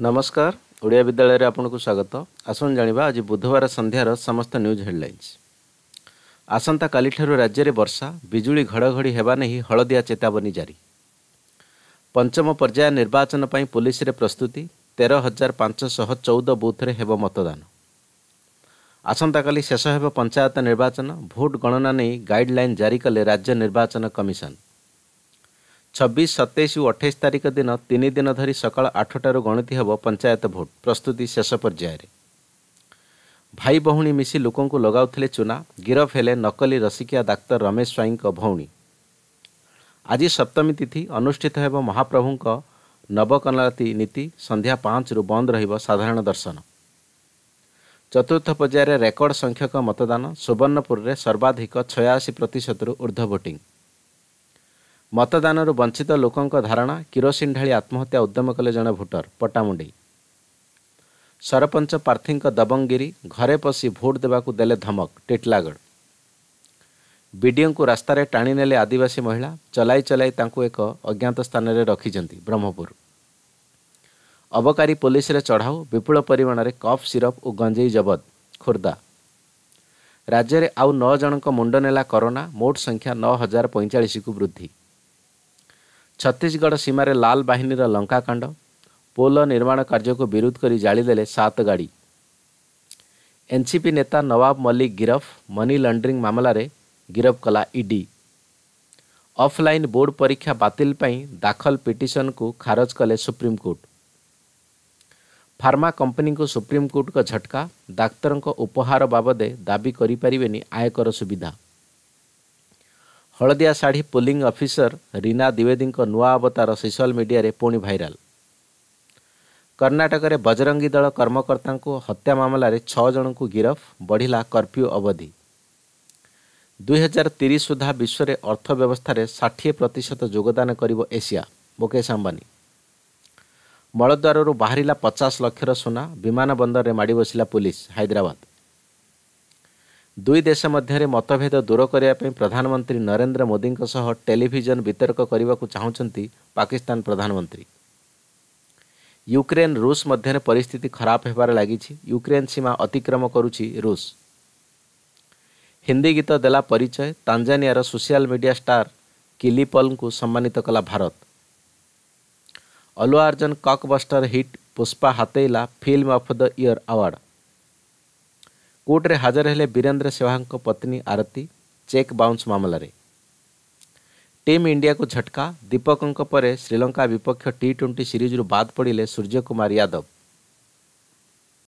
ନମସ୍କାର ଓଡ଼ିଆ ବିଦ୍ୟାଳୟରେ ଆପଣଙ୍କୁ ସ୍ୱାଗତ ଆସନ୍ତୁ ଜାଣିବା ଆଜି ବୁଧବାର ସନ୍ଧ୍ୟାର ସମସ୍ତ ନ୍ୟୁଜ୍ ହେଡ଼ଲାଇନ୍ସ ଆସନ୍ତାକାଲିଠାରୁ ରାଜ୍ୟରେ ବର୍ଷା ବିଜୁଳି ଘଡ଼ଘଡ଼ି ହେବା ନେଇ ହଳଦିଆ ଚେତାବନୀ ଜାରି ପଞ୍ଚମ ପର୍ଯ୍ୟାୟ ନିର୍ବାଚନ ପାଇଁ ପୋଲିସରେ ପ୍ରସ୍ତୁତି ତେର ହଜାର ପାଞ୍ଚଶହ ଚଉଦ ବୁଥରେ ହେବ ମତଦାନ ଆସନ୍ତାକାଲି ଶେଷ ହେବ ପଞ୍ଚାୟତ ନିର୍ବାଚନ ଭୋଟ୍ ଗଣନା ନେଇ ଗାଇଡ଼ଲାଇନ୍ ଜାରି କଲେ ରାଜ୍ୟ ନିର୍ବାଚନ କମିଶନ୍ ଛବିଶ ସତେଇଶ ଓ ଅଠେଇଶ ତାରିଖ ଦିନ ତିନି ଦିନ ଧରି ସକାଳ ଆଠଟାରୁ ଗଣତି ହେବ ପଞ୍ଚାୟତ ଭୋଟ ପ୍ରସ୍ତୁତି ଶେଷ ପର୍ଯ୍ୟାୟରେ ଭାଇ ଭଉଣୀ ମିଶି ଲୋକଙ୍କୁ ଲଗାଉଥିଲେ ଚୁନା ଗିରଫ ହେଲେ ନକଲି ରସିକିଆ ଡାକ୍ତର ରମେଶ ସ୍ୱାଇଁଙ୍କ ଭଉଣୀ ଆଜି ସପ୍ତମୀ ତିଥି ଅନୁଷ୍ଠିତ ହେବ ମହାପ୍ରଭୁଙ୍କ ନବକନାତି ନୀତି ସନ୍ଧ୍ୟା ପାଞ୍ଚରୁ ବନ୍ଦ ରହିବ ସାଧାରଣ ଦର୍ଶନ ଚତୁର୍ଥ ପର୍ଯ୍ୟାୟରେ ରେକର୍ଡ଼ ସଂଖ୍ୟକ ମତଦାନ ସୁବର୍ଣ୍ଣପୁରରେ ସର୍ବାଧିକ ଛୟାଅଶୀ ପ୍ରତିଶତରୁ ଉର୍ଦ୍ଧ୍ୱ ଭୋଟିଂ ମତଦାନରୁ ବଞ୍ଚିତ ଲୋକଙ୍କ ଧାରଣା କିରୋସିନ ଢାଳି ଆତ୍ମହତ୍ୟା ଉଦ୍ୟମ କଲେ ଜଣେ ଭୋଟର ପଟ୍ଟାମୁଣ୍ଡି ସରପଞ୍ଚ ପ୍ରାର୍ଥୀଙ୍କ ଦବଙ୍ଗିରି ଘରେ ପଶି ଭୋଟ୍ ଦେବାକୁ ଦେଲେ ଧମକ ଟିଟଲାଗଡ଼ ବିଡିଓଙ୍କୁ ରାସ୍ତାରେ ଟାଣି ନେଲେ ଆଦିବାସୀ ମହିଳା ଚଲାଇ ଚଲାଇ ତାଙ୍କୁ ଏକ ଅଜ୍ଞାତ ସ୍ଥାନରେ ରଖିଛନ୍ତି ବ୍ରହ୍ମପୁର ଅବକାରୀ ପୋଲିସରେ ଚଢ଼ାଉ ବିପୁଳ ପରିମାଣରେ କଫ୍ ସିରପ୍ ଓ ଗଞ୍ଜେଇ ଜବତ ଖୋର୍ଦ୍ଧା ରାଜ୍ୟରେ ଆଉ ନଅ ଜଣଙ୍କ ମୁଣ୍ଡ ନେଲା କରୋନା ମୋଟ ସଂଖ୍ୟା ନଅ ହଜାର ପଇଁଚାଳିଶକୁ ବୃଦ୍ଧି ଛତିଶଗଡ଼ ସୀମାରେ ଲାଲ ବାହିନୀର ଲଙ୍କାକାଣ୍ଡ ପୋଲ ନିର୍ମାଣ କାର୍ଯ୍ୟକୁ ବିରୋଧ କରି ଜାଳିଦେଲେ ସାତ ଗାଡ଼ି ଏନ୍ସିପି ନେତା ନବାବ ମଲ୍ଲିକ ଗିରଫ ମନି ଲଣ୍ଡ୍ରିଂ ମାମଲାରେ ଗିରଫ କଲା ଇଡି ଅଫ୍ଲାଇନ୍ ବୋର୍ଡ଼ ପରୀକ୍ଷା ବାତିଲ ପାଇଁ ଦାଖଲ ପିଟିସନ୍କୁ ଖାରଜ କଲେ ସୁପ୍ରିମକୋର୍ଟ ଫାର୍ମା କମ୍ପାନୀଙ୍କୁ ସୁପ୍ରିମକୋର୍ଟଙ୍କ ଝଟକା ଡାକ୍ତରଙ୍କ ଉପହାର ବାବଦେ ଦାବି କରିପାରିବେନି ଆୟକର ସୁବିଧା ହଳଦିଆ ଶାଢ଼ୀ ପୁଲିଂ ଅଫିସର ରୀନା ଦ୍ୱିବେଦୀଙ୍କ ନୂଆ ଅବତାର ସୋସିଆଲ୍ ମିଡ଼ିଆରେ ପୁଣି ଭାଇରାଲ କର୍ଣ୍ଣାଟକରେ ବଜରଙ୍ଗୀ ଦଳ କର୍ମକର୍ତ୍ତାଙ୍କୁ ହତ୍ୟା ମାମଲାରେ ଛଅ ଜଣଙ୍କୁ ଗିରଫ ବଢ଼ିଲା କର୍ଫ୍ୟୁ ଅବଧି ଦୁଇହଜାର ତିରିଶ ସୁଦ୍ଧା ବିଶ୍ୱରେ ଅର୍ଥ ବ୍ୟବସ୍ଥାରେ ଷାଠିଏ ପ୍ରତିଶତ ଯୋଗଦାନ କରିବ ଏସିଆ ମୁକେଶ ଆମ୍ବାନୀ ମଳଦ୍ୱାରରୁ ବାହାରିଲା ପଚାଶ ଲକ୍ଷର ସୁନା ବିମାନ ବନ୍ଦରରେ ମାଡ଼ି ବସିଲା ପୁଲିସ୍ ହାଇଦ୍ରାବାଦ ଦୁଇ ଦେଶ ମଧ୍ୟରେ ମତଭେଦ ଦୂର କରିବା ପାଇଁ ପ୍ରଧାନମନ୍ତ୍ରୀ ନରେନ୍ଦ୍ର ମୋଦିଙ୍କ ସହ ଟେଲିଭିଜନ ବିତର୍କ କରିବାକୁ ଚାହୁଁଛନ୍ତି ପାକିସ୍ତାନ ପ୍ରଧାନମନ୍ତ୍ରୀ ୟୁକ୍ରେନ ରୁଷ ମଧ୍ୟରେ ପରିସ୍ଥିତି ଖରାପ ହେବାରେ ଲାଗିଛି ୟୁକ୍ରେନ ସୀମା ଅତିକ୍ରମ କରୁଛି ରୁଷ ହିନ୍ଦୀ ଗୀତ ଦେଲା ପରିଚୟ ତାଞ୍ଜାନିଆର ସୋସିଆଲ ମିଡ଼ିଆ ଷ୍ଟାର କିଲିପଲ୍ଙ୍କୁ ସମ୍ମାନିତ କଲା Bharat Allu Arjun blockbuster hit Pushpa ହାତେଇଲା film of the year award କୋର୍ଟରେ ହାଜର ହେଲେ ବୀରେନ୍ଦ୍ର ସେହାଙ୍କ ପତ୍ନୀ ଆରତୀ ଚେକ୍ ବାଉନ୍ସ ମାମଲାରେ ଟିମ୍ ଇଣ୍ଡିଆକୁ ଝଟକା ଦୀପକଙ୍କ ପରେ ଶ୍ରୀଲଙ୍କା ବିପକ୍ଷ ଟି ଟ୍ୱେଣ୍ଟି ସିରିଜ୍ରୁ ବାଦ୍ ପଡ଼ିଲେ ସୂର୍ଯ୍ୟ କୁମାର ୟାଦବ